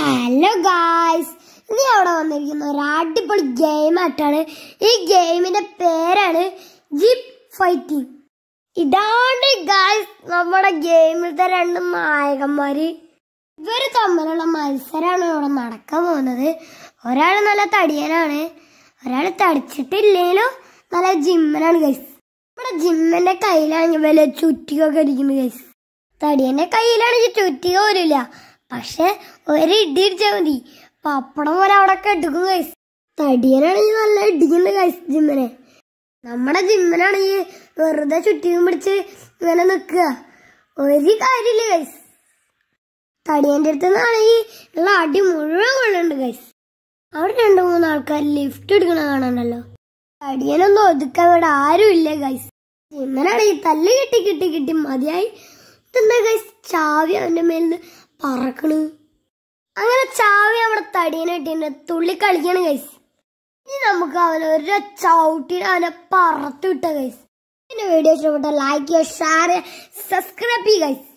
hello guys ഇനി അവിടെ വന്നിരിക്കുന്ന ഒരു അടിപൊളി ഗെയിമായിട്ടാണ് ഈ ഗെയിമിന്റെ പേരാണ് ജിപ് ഫൈറ്റിംഗ് ഇതാണ് ഗായ്സ് നമ്മുടെ ഗെയിമിലത്തെ രണ്ട് നായകന്മാര് ഇവർ തമ്മിലുള്ള മത്സരമാണ് ഇവിടെ നടക്കാൻ പോകുന്നത് ഒരാൾ നല്ല തടിയനാണ് ഒരാൾ തടിച്ചിട്ടില്ലേലും നല്ല ജിമ്മനാണ് ഗൈസ് നമ്മുടെ ജിമ്മന്റെ കയ്യിലാണ് വല്ല ചുറ്റിക്കൊക്കെ ഇരിക്കുന്നത് ഗൈസ് തടിയന്റെ കയ്യിലാണെങ്കിൽ ചുറ്റിക വരില്ല പക്ഷെ ഒരു ഇടി മതി പപ്പടം പോലെ അവിടെ ഒക്കെ എടുക്കും കൈസ് തടിയനാണെങ്കിൽ നല്ല ഇടിക്കുന്നുണ്ട് കൈസ് ജിമ്മനെ നമ്മുടെ ജിമ്മനാണെങ്കിൽ വെറുതെ ചുറ്റിയും പിടിച്ച് ഇങ്ങനെ നിക്കുക ഒരു കാര്യമില്ല കൈസ് തടിയന്റെ അടുത്ത് നിന്നാണെങ്കിൽ ഉള്ള അടി മുഴുവൻ കൊള്ളുന്നുണ്ട് കൈസ് അവിടെ രണ്ടു മൂന്ന് ആൾക്കാർ ലിഫ്റ്റ് എടുക്കണ കാണാനല്ലോ തടിയനൊന്നും ഒതുക്കാൻ ഇവിടെ ആരുമില്ല കൈസ് ജിമ്മനാണെങ്കിൽ തല്ല് കിട്ടി കിട്ടി കിട്ടി മതിയായി ചാവി അവന്റെ മേലിൽ നിന്ന് പറക്കണ് അങ്ങനെ ചാവി നമ്മുടെ ഇട്ടിന്റെ തുള്ളി കളിക്കണ കൈസ് ഇനി നമുക്ക് അവനെ ഒരു ചവിട്ടി അവനെ വിട്ട കൈസ് എന്റെ വീഡിയോ ഇഷ്ടപ്പെട്ട ലൈക്ക് ചെയ്യുക ഷെയർ ചെയ്യുക സബ്സ്ക്രൈബ് ചെയ്യുക കൈസ്